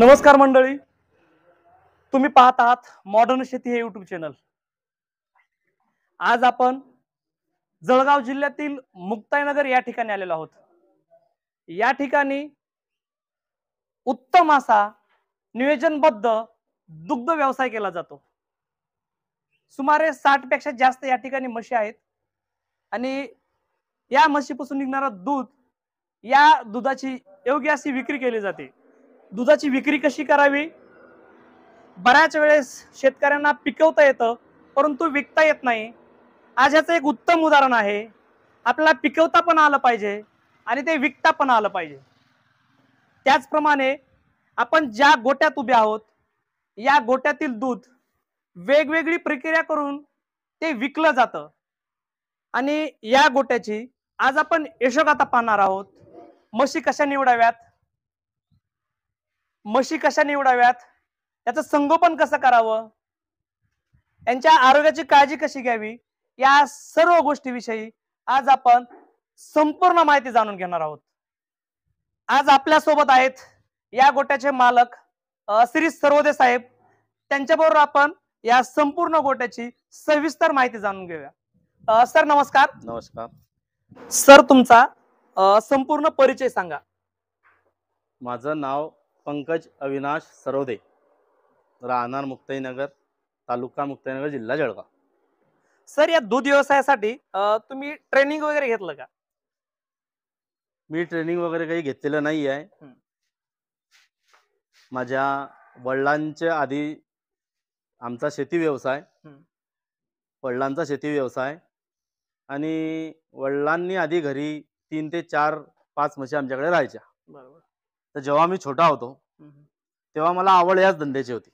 नमस्कार मंडळी तुम्ही पाहत आहात मॉडर्न शेती हे युट्यूब चॅनल आज आपण जळगाव जिल्ह्यातील मुक्ताईनगर या ठिकाणी आलेलो आहोत या ठिकाणी उत्तम असा नियोजनबद्ध दुग्ध व्यवसाय केला जातो सुमारे साठ पेक्षा जास्त या ठिकाणी म्हशी आहेत आणि या म्हशीपासून निघणारा दूध या दुधाची योग्य अशी विक्री केली जाते दुधाची विक्री कशी करावी बऱ्याच वेळेस शेतकऱ्यांना पिकवता येतं परंतु विकता येत नाही आज ह्याचं एक उत्तम उदाहरण आहे आपल्याला पिकवता पण आलं पाहिजे आणि ते विकता पण आलं पाहिजे त्याचप्रमाणे आपण ज्या गोट्यात उभे आहोत या गोट्यातील दूध वेगवेगळी प्रक्रिया करून ते विकलं जातं आणि या गोट्याची आज आपण यशोगाता पाहणार आहोत म्हशी कशा निवडाव्यात म्हशी कशा निवडाव्यात त्याचं संगोपन कसं करावं त्यांच्या आरोग्याची काळजी कशी घ्यावी या सर्व गोष्टीविषयी आज आपण संपूर्ण माहिती जाणून घेणार आहोत आज आपल्या सोबत आहेत या गोट्याचे मालक श्री सर्वोदय साहेब त्यांच्याबरोबर आपण या संपूर्ण गोट्याची सविस्तर माहिती जाणून घेऊया सर नमस्कार नमस्कार सर तुमचा संपूर्ण परिचय सांगा माझं नाव पंकज अविनाश सरोदे राहणार मुक्ताईनगर तालुका मुक्ताईनगर जिल्हा जळगाव सर या दूध व्यवसायासाठी तुम्ही ट्रेनिंग वगैरे घेतलं का मी ट्रेनिंग वगैरे काही घेतलेलं नाही आहे माझ्या वडिलांच्या आधी आमचा शेती व्यवसाय वडिलांचा शेती व्यवसाय आणि वडिलांनी आधी घरी तीन ते चार पाच म्हशी आमच्याकडे राहायच्या बरोबर तर जेव्हा मी छोटा होतो तेव्हा मला आवड याच धंद्याची होती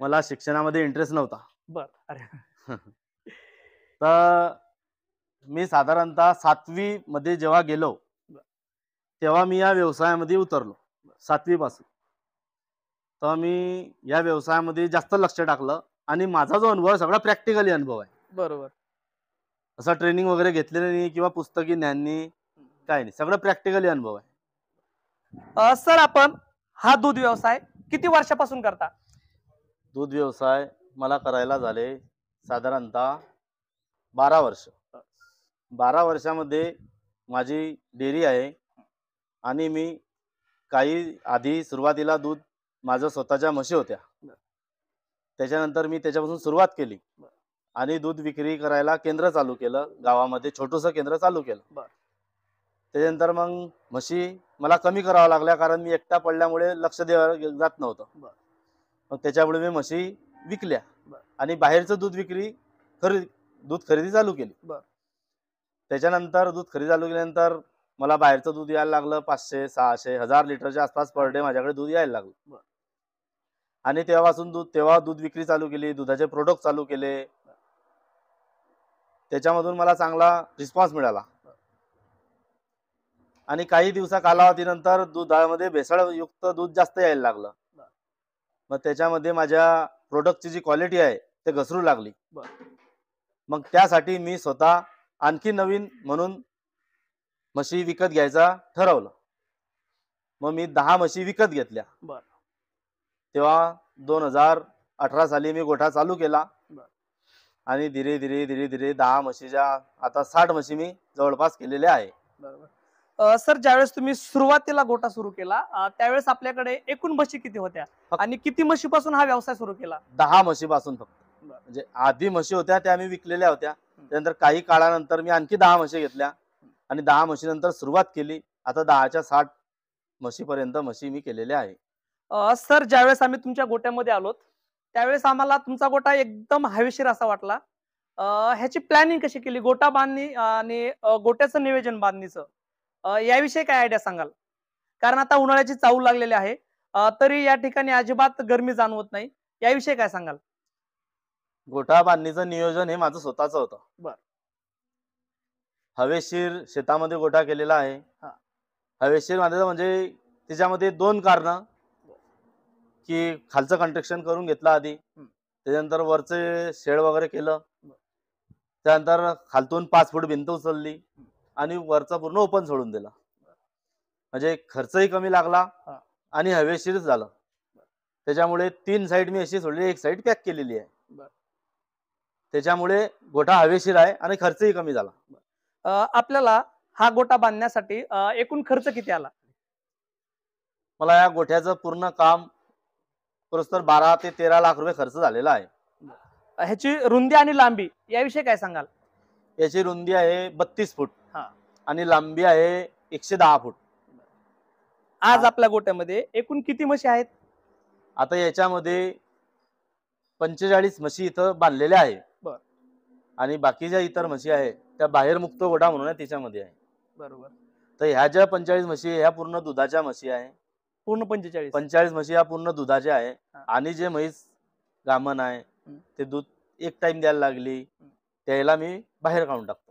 मला शिक्षणामध्ये इंटरेस्ट नव्हता बर अरे तर मी साधारणतः सातवी मध्ये जेव्हा गेलो तेव्हा मी या व्यवसायामध्ये उतरलो सातवी पासून तर मी या व्यवसायामध्ये जास्त लक्ष टाकलं आणि माझा जो अनुभव सगळा प्रॅक्टिकली अनुभव आहे बरोबर असा ट्रेनिंग वगैरे घेतलेलं नाही किंवा पुस्तकी ज्ञाननी काय नाही सगळं प्रॅक्टिकली अनुभव आहे सर आपण हा दूध व्यवसाय किती वर्षापासून करता दूध व्यवसाय मला करायला झाले साधारणतः बारा वर्ष बारा वर्षामध्ये माझी डेअरी आहे आणि मी काही आधी सुरुवातीला दूध माझं स्वतःच्या म्हशी होत्या त्याच्यानंतर मी त्याच्यापासून सुरुवात केली आणि दूध विक्री करायला केंद्र चालू केलं गावामध्ये छोटस केंद्र चालू केलं त्याच्यानंतर मग म्हशी मला कमी करावं लागल्या कारण मी एकटा पडल्यामुळे लक्ष द्यावं जात नव्हतं मग त्याच्यामुळे मी म्हशी विकल्या आणि बाहेरचं दूध विक्री खरेदी दूध खरेदी चालू केली त्याच्यानंतर दूध खरेदी चालू केल्यानंतर मला बाहेरचं दूध यायला लागलं पाचशे सहाशे हजार लिटरच्या आसपास पर डे माझ्याकडे दूध यायला लागलं आणि तेव्हापासून दूध तेव्हा दूध विक्री चालू केली दुधाचे प्रोडक्ट चालू केले त्याच्यामधून मला चांगला रिस्पॉन्स मिळाला आणि काही दिवसा कालावधीनंतर दुधामध्ये भेसळयुक्त दूध जास्त यायला लागलं मग त्याच्यामध्ये माझ्या प्रोडक्टची जी क्वालिटी आहे ते घसरू लागली मग त्यासाठी मी स्वतः आणखी नवीन म्हणून म्हशी विकत घ्यायचा ठरवलं मग मी दहा म्हशी विकत घेतल्या तेव्हा दोन हजार अठरा साली मी गोठा चालू केला आणि धीरे धीरे धीरे धीरे दहा म्हशीच्या आता साठ म्हशी मी जवळपास केलेल्या आहे सर ज्यावेळेस तुम्ही सुरुवातीला गोटा सुरू केला त्यावेळेस आपल्याकडे एकूण म्हशी किती होत्या आणि किती पासून हा व्यवसाय सुरू केला दहा पासून फक्त म्हणजे आधी म्हशी होत्या त्या आम्ही विकलेल्या होत्या त्यानंतर काही काळानंतर मी आणखी दहा म्हशी घेतल्या आणि दहा नंतर सुरुवात केली आता दहाच्या साठ पर्यंत म्हशी मी केलेल्या आहे सर ज्यावेळेस आम्ही तुमच्या गोट्यामध्ये आलो त्यावेळेस आम्हाला तुमचा गोटा एकदम हवेशीर असा वाटला ह्याची प्लॅनिंग कशी केली गोटा बांधणी आणि गोट्याचं निवेदन बांधणीचं याविषयी काय आयडिया सांगाल कारण आता उन्हाळ्याची चाऊल लागलेली आहे तरी या ठिकाणी अजिबात गर्मी जाणवत नाही याविषयी काय सांगाल गोठा बांधणीचं नियोजन हे माझं स्वतःच होत बर हवेशीर शेतामध्ये गोठा केलेला आहे हवेशीर बांधायचं म्हणजे त्याच्यामध्ये दोन कारण की खालचं कंट्रक्शन करून घेतलं आधी त्याच्यानंतर वरचे शेड वगैरे केलं त्यानंतर खालतून पाच फूट भिंत उचलली आणि वरचा पूर्ण ओपन सोडून दिला म्हणजे खर्चही कमी लागला आणि हवेशीर झालं त्याच्यामुळे तीन साईड मी अशी सोडली एक साईड पॅक केलेली आहे त्याच्यामुळे गोठा हवेशीर आहे आणि खर्चही कमी झाला आपल्याला हा गोठा बांधण्यासाठी एकूण खर्च किती आला मला या गोठ्याचं पूर्ण काम पुरस्तर बारा ते तेरा लाख रुपये खर्च झालेला आहे ह्याची रुंदी आणि लांबी याविषयी काय सांगाल याची रुंदी आहे बत्तीस फूट आणि लांबी आहे एकशे दहा फूट आज आपल्या गोट्यामध्ये एकूण किती म्हशी आहेत आता याच्यामध्ये पंचेचाळीस म्हशी इथं बांधलेल्या आहे बर. आणि ज्या इतर म्हशी आहेत त्या बाहेर मुक्त गोडा म्हणून त्याच्यामध्ये आहे बरोबर तर ह्या ज्या पंचेचाळीस म्हशी ह्या पूर्ण दुधाच्या म्हशी आहे पूर्ण पंचेचाळीस पंचेचाळीस म्हशी ह्या पूर्ण दुधाच्या आहे आणि जे म्हैस गामन आहे ते दूध एक टाइम द्यायला लागली त्याला मी बाहेर काढून टाकतो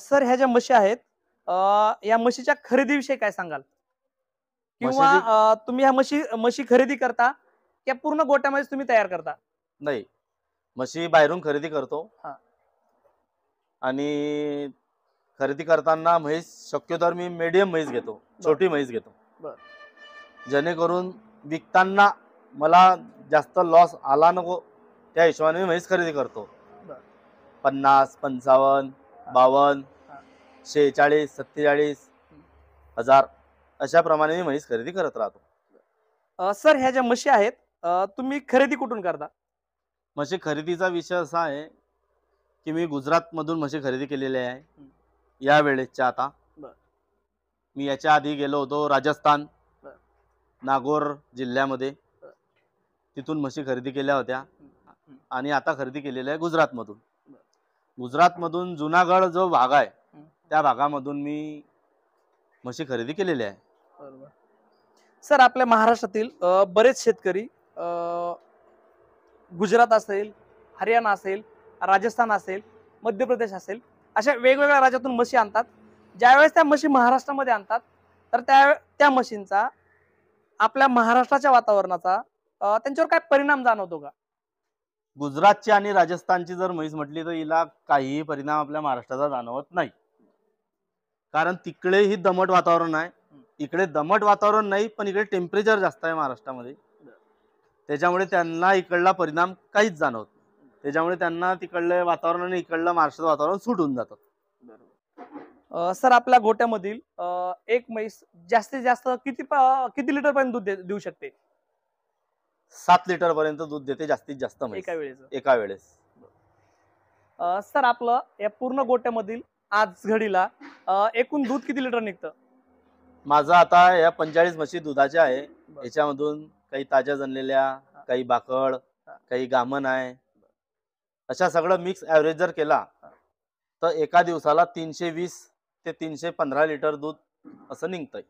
सर ह्या ज्या मशी आहेत या खरेदी खरेदीविषयी काय सांगाल किंवा तुम्ही ह्या मशी मशी खरेदी करता त्या पूर्ण गोट्यामध्ये तुम्ही तयार करता नाही म्हशी बाहेरून खरेदी करतो आणि खरेदी करताना म्हैस शक्यतो मी मीडियम म्हैस घेतो छोटी म्हैस घेतो जेणेकरून विकताना मला जास्त लॉस आला नको त्या हिशोबाने मी म्हैस खरेदी करतो पन्नास पंचावन्न बावन शेहेचाळीस सत्तेचाळीस हजार प्रमाणे मी म्हैस खरेदी करत राहतो सर ह्या ज्या म्हशी आहेत तुम्ही खरेदी कुठून करता म्हशी खरेदीचा विषय असा आहे की मी गुजरातमधून म्हशी खरेदी केलेले आहे या वेळेसच्या आता मी याच्या आधी गेलो होतो राजस्थान नागोर जिल्ह्यामध्ये तिथून म्हशी खरेदी केल्या होत्या आणि आता खरेदी केलेल्या आहे गुजरातमधून गुजरातमधून जुनागड जो भाग आहे त्या भागामधून मी म्हशी खरेदी केलेली आहे सर आपल्या महाराष्ट्रातील बरेच शेतकरी गुजरात असेल हरियाणा असेल राजस्थान असेल मध्य प्रदेश असेल अशा वेगवेगळ्या राज्यातून म्हशी आणतात ज्यावेळेस त्या म्हशी महाराष्ट्रामध्ये आणतात तर त्या त्या म्हशींचा आपल्या महाराष्ट्राच्या वातावरणाचा त्यांच्यावर काय परिणाम जाणवतो का गुजरातची आणि राजस्थानची जर म्हैस म्हटली तर हिला काहीही परिणाम आपल्या महाराष्ट्राचा जाणवत नाही कारण तिकडे ही दमट वातावरण आहे इकडे दमट वातावरण नाही पण इकडे टेम्परेचर जास्त आहे महाराष्ट्रामध्ये त्याच्यामुळे त्यांना इकडला परिणाम काहीच जाणवत त्याच्यामुळे त्यांना तिकडले वातावरण आणि इकडलं महाराष्ट्राचं वातावरण सुटून जातात सर आपल्या गोट्यामधील एक म्हैस जास्तीत जास्त किती किती लिटर पर्यंत दूध देऊ शकते सात लिटर पर्यंत दूध देते जास्तीत जास्त एका वेळेस सर आपलं या पूर्ण गोट्यामधील आज घडीला एकूण दूध किती लिटर निघतं माझा आता या पंचेचाळीस म्हशी दुधाच्या आहे याच्यामधून काही ताज्या जनलेल्या काही बाकड काही गामन आहे अशा सगळं मिक्स ऍव्हरेज जर केला तर एका दिवसाला तीनशे वीस ते तीनशे पंधरा लिटर दूध असं निघतंय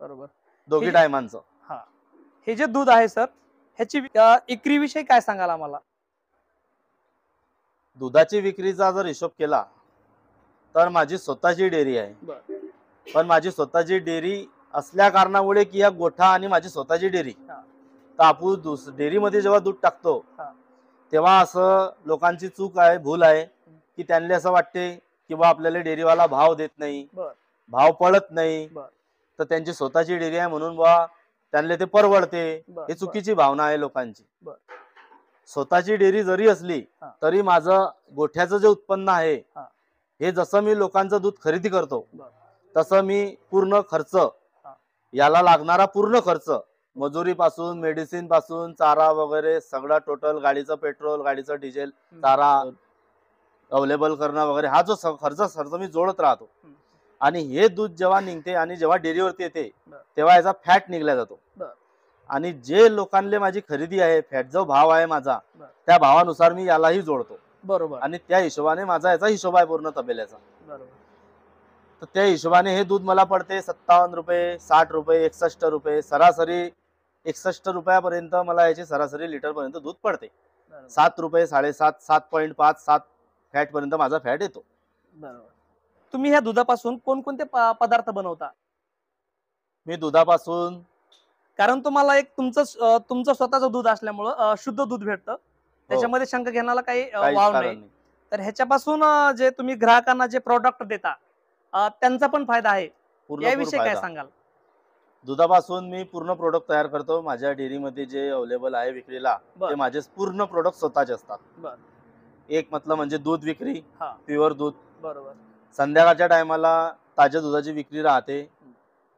बरोबर दोघी ठीक हा हे जे दूध आहे सर ह्याची विक्री विषयी काय सांगाल आम्हाला दुधाची विक्रीचा जर हिशोब केला तर माझी स्वतःची डेअरी आहे पण माझी स्वतःची डेअरी असल्या कारणामुळे की या गोठा आणि माझी स्वतःची डेअरी तर आपण डेअरीमध्ये जेव्हा दूध टाकतो तेव्हा असं लोकांची चूक आहे भूल आहे की त्यांना असं वाटते की बा आपल्याला डेअरीवाला भाव देत नाही भाव पडत नाही तर त्यांची स्वतःची डेअरी आहे म्हणून बा त्यांना ते परवडते हे चुकीची भावना आहे लोकांची स्वतःची डेअरी जरी असली तरी माझं गोठ्याचं जे उत्पन्न आहे हे जसं मी लोकांचं दूध खरेदी करतो तसं मी पूर्ण खर्च याला लागणारा पूर्ण खर्च मजुरी पासून मेडिसिन पासून चारा वगैरे सगळा टोटल गाडीचं पेट्रोल गाडीचं डिझेल चारा अवेलेबल करणं वगैरे हा जो खर्च खर्च मी जोडत राहतो आणि हे दूध जेव्हा निघते आणि जेव्हा डेअरीवरती येते तेव्हा याचा फॅट निघला जातो आणि जे लोकांले माझी खरेदी आहे फॅट जो भाव आहे माझा त्या भावानुसार मी यालाही जोडतो बरोबर आणि त्या हिशोबाने माझा याचा हिशोब आहे पूर्ण तबेल्याचा तर त्या हिशोबाने हे दूध मला पडते सत्तावन्न रुपये साठ रुपये एकसष्ट रुपये सरासरी एकसष्ट रुपयापर्यंत मला याचे सरासरी लिटर पर्यंत दूध पडते सात रुपये साडेसात सात पॉईंट पाच सात फॅट पर्यंत माझा फॅट येतो बरोबर तुम्ही ह्या दुधापासून कोणकोणते पदार्थ बनवता मी दुधापासून कारण तुम्हाला एक तुमचं तुमचं स्वतःच दूध असल्यामुळं शुद्ध दूध भेटतं हो. त्याच्यामध्ये शंख घेण्याला काही वाव नाही तर ह्याच्यापासून जे तुम्ही ग्राहकांना जे प्रोडक्ट देता त्यांचा पण फायदा आहे याविषयी काय सांगाल दुधापासून मी पूर्ण प्रोडक्ट तयार करतो माझ्या डेअरीमध्ये जे अवेलेबल आहे विक्रीला ते माझे पूर्ण प्रोडक्ट स्वतःचे असतात एक मतलब म्हणजे दूध विक्री प्युअर दूध बरोबर संध्याकाळच्या टायमाला ताज्या दुधाची विक्री राहते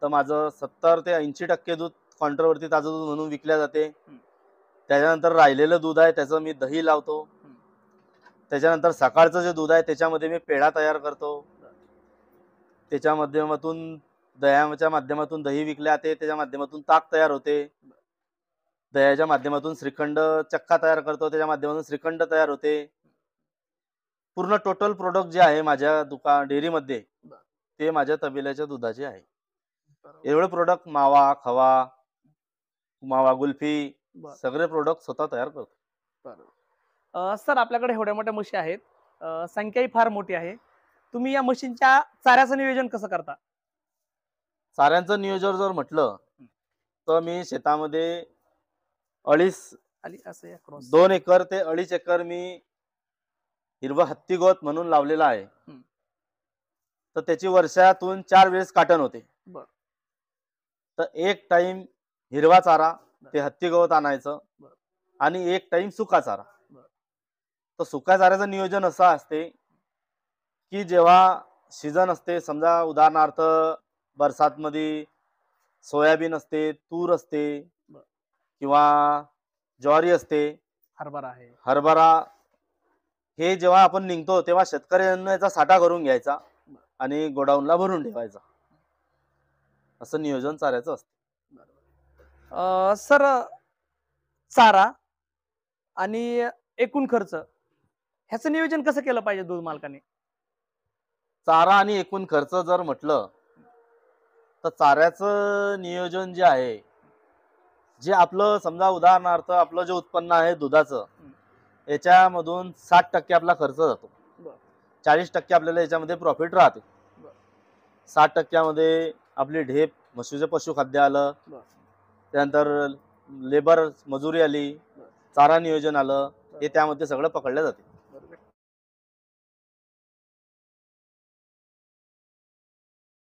तर माझं सत्तर ते ऐंशी टक्के दूध वरती ताजं दूध म्हणून विकल्या जाते त्याच्यानंतर राहिलेलं दूध आहे त्याचं मी दही लावतो त्याच्यानंतर सकाळचं जे दूध आहे त्याच्यामध्ये मी पेढा तयार करतो त्याच्या माध्यमातून दह्याच्या माध्यमातून दही विकले जाते त्याच्या माध्यमातून ताक तयार होते दह्याच्या माध्यमातून श्रीखंड चक्का तयार करतो त्याच्या माध्यमातून श्रीखंड तयार होते पूर्ण टोटल प्रोडक्ट जे आहे माझ्या दुकान डेअरीमध्ये ते माझ्या तबेल्याच्या दुधाचे आहे एवढे प्रोडक्ट मावा खवा मावा गुल्फी सगळे प्रोडक्ट स्वतः तयार करतो सर आपल्याकडे एवढ्या मोठ्या मशी आहेत संख्याही फार मोठी आहे तुम्ही या मशीनच्या चाऱ्याचं नियोजन कसं करता चाऱ्यांचं नियोजन जर म्हटलं तर मी शेतामध्ये अडीच दोन एकर ते अडीच एकर मी हिरवा हत्तीगवत म्हणून लावलेला आहे तर त्याची वर्षातून चार वेळेस काटन होते तर एक टाइम हिरवा चारा ते हत्ती गवत आणायचं आणि एक टाइम सुका चारा तर सुका चाऱ्याचं नियोजन असं असते की जेव्हा सीजन असते समजा उदाहरणार्थ मध्ये सोयाबीन असते तूर असते किंवा ज्वारी असते हरभरा आहे हरभरा हे जेव्हा आपण निघतो तेव्हा शेतकऱ्यांना याचा साठा करून घ्यायचा आणि गोडाऊनला भरून ठेवायचा असं नियोजन चाऱ्याचं असतं सर चारा आणि एकूण खर्च ह्याचं नियोजन कसं केलं पाहिजे दूध मालकाने चारा आणि एकूण खर्च जर म्हटलं तर चाऱ्याचं नियोजन जे आहे जे आपलं समजा उदाहरणार्थ आपलं जे उत्पन्न आहे दुधाचं याच्यामधून साठ टक्के आपला खर्च जातो चाळीस टक्के आपल्याला याच्यामध्ये प्रॉफिट राहते साठ टक्क्यामध्ये आपली ढेप म्हशीचं पशुखाद्य आलं त्यानंतर लेबर मजुरी आली चारा नियोजन आलं हे त्यामध्ये सगळं पकडलं जाते